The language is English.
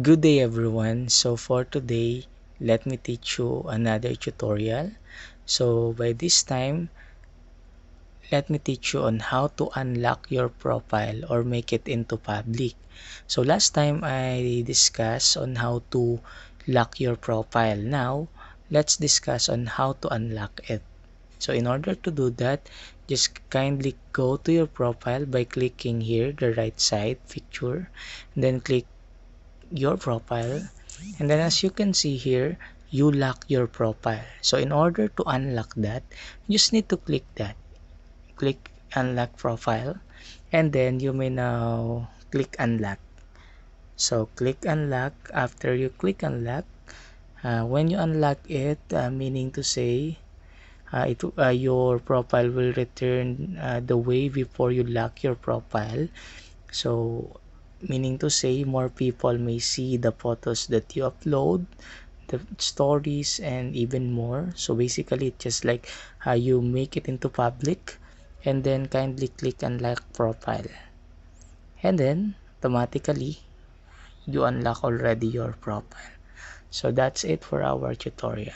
Good day everyone. So for today, let me teach you another tutorial. So by this time, let me teach you on how to unlock your profile or make it into public. So last time I discussed on how to lock your profile. Now, let's discuss on how to unlock it. So in order to do that, just kindly go to your profile by clicking here, the right side picture, then click your profile and then as you can see here you lock your profile so in order to unlock that you just need to click that click unlock profile and then you may now click unlock so click unlock after you click unlock uh, when you unlock it uh, meaning to say uh, it uh, your profile will return uh, the way before you lock your profile so meaning to say more people may see the photos that you upload the stories and even more so basically it's just like how you make it into public and then kindly click like profile and then automatically you unlock already your profile so that's it for our tutorial